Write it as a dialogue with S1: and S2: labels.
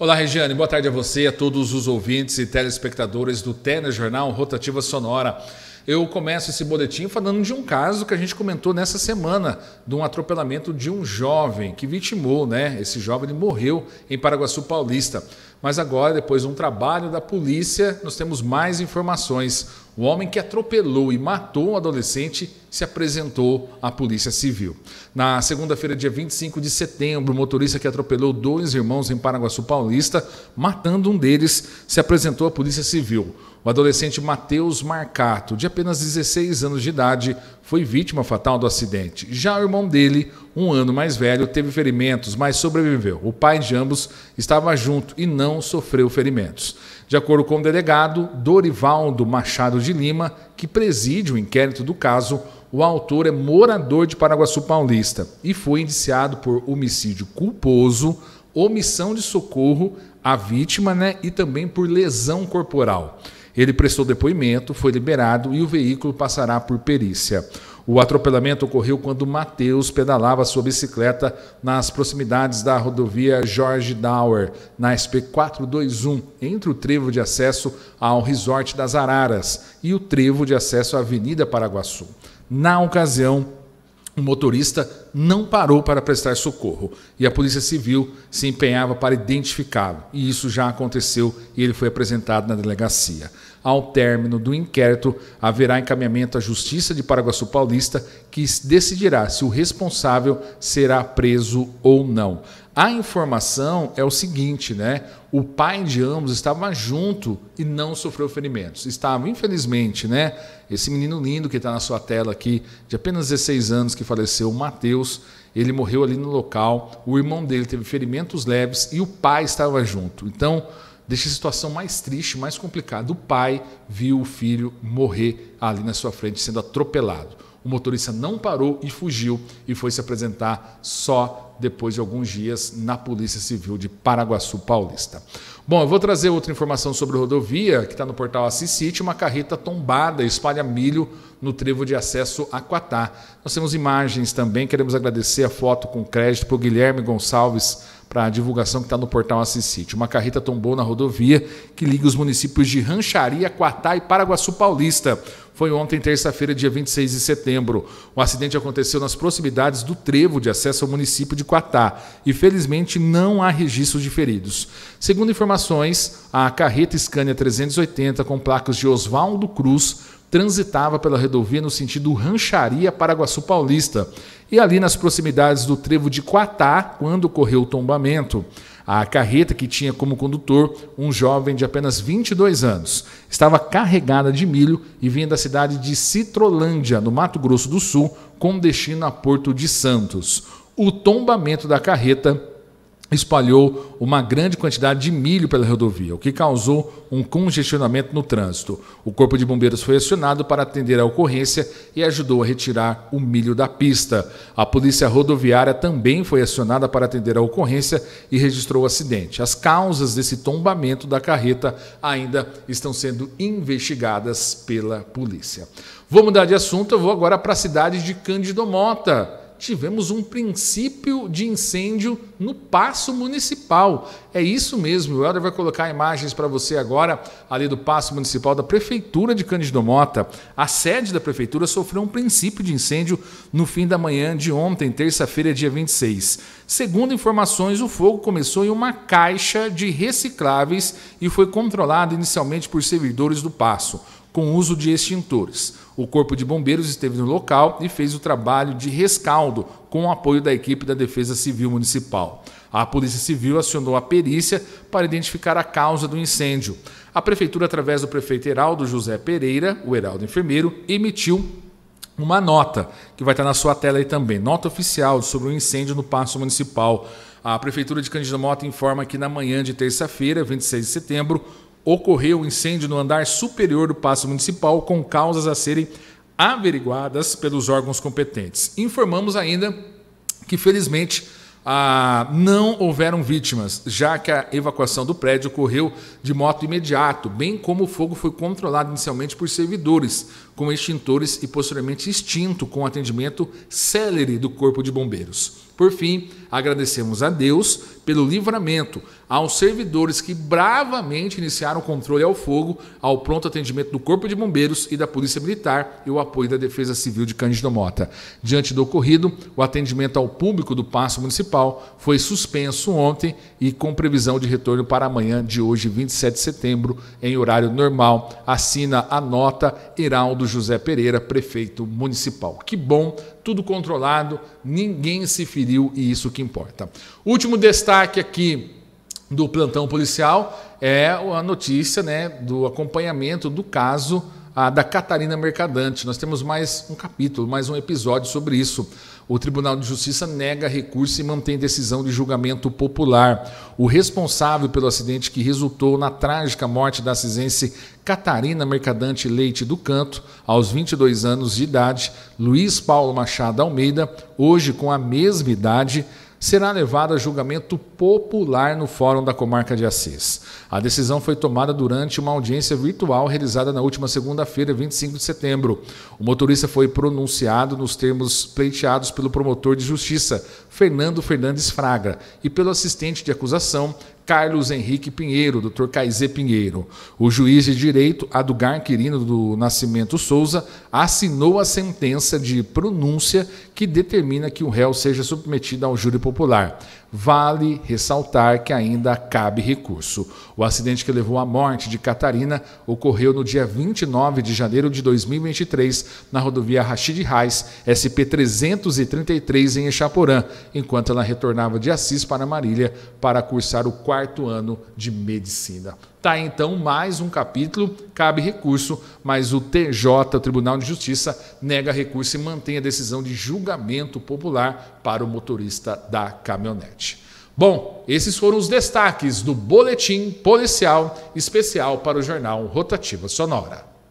S1: Olá, Regiane. Boa tarde a você, a todos os ouvintes e telespectadores do Telejornal Rotativa Sonora. Eu começo esse boletim falando de um caso que a gente comentou nessa semana, de um atropelamento de um jovem que vitimou, né? Esse jovem morreu em Paraguaçu Paulista. Mas agora, depois de um trabalho da polícia, nós temos mais informações. O homem que atropelou e matou um adolescente se apresentou à Polícia Civil. Na segunda-feira, dia 25 de setembro, o motorista que atropelou dois irmãos em Paraguaçu Paulista, matando um deles, se apresentou à Polícia Civil. O adolescente Matheus Marcato, de apenas 16 anos de idade, foi vítima fatal do acidente. Já o irmão dele, um ano mais velho, teve ferimentos, mas sobreviveu. O pai de ambos estava junto e não sofreu ferimentos. De acordo com o delegado Dorivaldo Machado de Lima, que preside o inquérito do caso, o autor é morador de Paraguaçu Paulista e foi indiciado por homicídio culposo, omissão de socorro à vítima né, e também por lesão corporal. Ele prestou depoimento, foi liberado e o veículo passará por perícia. O atropelamento ocorreu quando Mateus pedalava sua bicicleta nas proximidades da rodovia Jorge Dauer, na SP 421, entre o trevo de acesso ao Resort das Araras e o trevo de acesso à Avenida Paraguaçu. Na ocasião, o motorista não parou para prestar socorro e a Polícia Civil se empenhava para identificá-lo, e isso já aconteceu e ele foi apresentado na delegacia. Ao término do inquérito, haverá encaminhamento à Justiça de Paraguaçu Paulista, que decidirá se o responsável será preso ou não. A informação é o seguinte, né? O pai de ambos estava junto e não sofreu ferimentos. Estava, infelizmente, né? Esse menino lindo que está na sua tela aqui, de apenas 16 anos, que faleceu, o Matheus, ele morreu ali no local. O irmão dele teve ferimentos leves e o pai estava junto. Então, deixa a situação mais triste, mais complicada. O pai viu o filho morrer ali na sua frente, sendo atropelado. O motorista não parou e fugiu e foi se apresentar só depois de alguns dias na Polícia Civil de Paraguaçu Paulista. Bom, eu vou trazer outra informação sobre rodovia, que está no portal Assis City, uma carreta tombada espalha milho no trevo de acesso a Quatá. Nós temos imagens também, queremos agradecer a foto com crédito para o Guilherme Gonçalves para a divulgação que está no portal Assis City. Uma carreta tombou na rodovia que liga os municípios de Rancharia, Quatá e Paraguaçu Paulista. Foi ontem, terça-feira, dia 26 de setembro. O acidente aconteceu nas proximidades do trevo de acesso ao município de Quatá e, felizmente, não há registros de feridos. Segundo informações, a carreta Scania 380 com placas de Oswaldo Cruz transitava pela rodovia no sentido Rancharia Paraguaçu Paulista e ali nas proximidades do trevo de Quatá, quando ocorreu o tombamento, a carreta que tinha como condutor um jovem de apenas 22 anos estava carregada de milho e vinha da cidade de Citrolândia, no Mato Grosso do Sul, com destino a Porto de Santos. O tombamento da carreta espalhou uma grande quantidade de milho pela rodovia, o que causou um congestionamento no trânsito. O Corpo de Bombeiros foi acionado para atender a ocorrência e ajudou a retirar o milho da pista. A Polícia Rodoviária também foi acionada para atender a ocorrência e registrou o acidente. As causas desse tombamento da carreta ainda estão sendo investigadas pela polícia. Vou mudar de assunto, eu vou agora para a cidade de Cândido Mota tivemos um princípio de incêndio no Passo Municipal. É isso mesmo, o Helder vai colocar imagens para você agora, ali do Passo Municipal da Prefeitura de Cândido Mota. A sede da Prefeitura sofreu um princípio de incêndio no fim da manhã de ontem, terça-feira, dia 26. Segundo informações, o fogo começou em uma caixa de recicláveis e foi controlado inicialmente por servidores do Passo, com uso de extintores. O Corpo de Bombeiros esteve no local e fez o trabalho de rescaldo com o apoio da equipe da Defesa Civil Municipal. A Polícia Civil acionou a perícia para identificar a causa do incêndio. A Prefeitura, através do prefeito Heraldo José Pereira, o Heraldo Enfermeiro, emitiu uma nota que vai estar na sua tela aí também. Nota oficial sobre o um incêndio no Paço Municipal. A Prefeitura de Cândido Mota informa que na manhã de terça-feira, 26 de setembro, ocorreu um incêndio no andar superior do Paço Municipal com causas a serem averiguadas pelos órgãos competentes. Informamos ainda que, felizmente, ah, não houveram vítimas, já que a evacuação do prédio ocorreu de modo imediato, bem como o fogo foi controlado inicialmente por servidores, com extintores e posteriormente extinto com atendimento célere do Corpo de Bombeiros. Por fim, agradecemos a Deus pelo livramento, aos servidores que bravamente iniciaram o controle ao fogo, ao pronto atendimento do Corpo de Bombeiros e da Polícia Militar e o apoio da Defesa Civil de Cândido Mota. Diante do ocorrido, o atendimento ao público do Paço Municipal foi suspenso ontem e com previsão de retorno para amanhã de hoje, 27 de setembro, em horário normal. Assina a nota Heraldo José Pereira, prefeito municipal. Que bom, tudo controlado, ninguém se feriu e isso que importa. Último destaque aqui do plantão policial é a notícia né, do acompanhamento do caso a, ah, da Catarina Mercadante. Nós temos mais um capítulo, mais um episódio sobre isso o Tribunal de Justiça nega recurso e mantém decisão de julgamento popular. O responsável pelo acidente que resultou na trágica morte da cisense Catarina Mercadante Leite do Canto, aos 22 anos de idade, Luiz Paulo Machado Almeida, hoje com a mesma idade, será levado a julgamento popular no Fórum da Comarca de Assis. A decisão foi tomada durante uma audiência virtual realizada na última segunda-feira, 25 de setembro. O motorista foi pronunciado nos termos pleiteados pelo promotor de justiça, Fernando Fernandes Fraga, e pelo assistente de acusação, Carlos Henrique Pinheiro, Dr. Caizê Pinheiro. O juiz de direito Adugar Quirino do Nascimento Souza assinou a sentença de pronúncia que determina que o réu seja submetido ao júri popular. Vale ressaltar que ainda cabe recurso. O acidente que levou à morte de Catarina ocorreu no dia 29 de janeiro de 2023 na rodovia Rachid Reis, SP 333 em Echaporã, enquanto ela retornava de Assis para Marília para cursar o quarto quarto ano de medicina. Tá então mais um capítulo, cabe recurso, mas o TJ, Tribunal de Justiça, nega recurso e mantém a decisão de julgamento popular para o motorista da caminhonete. Bom, esses foram os destaques do boletim policial especial para o jornal Rotativa Sonora.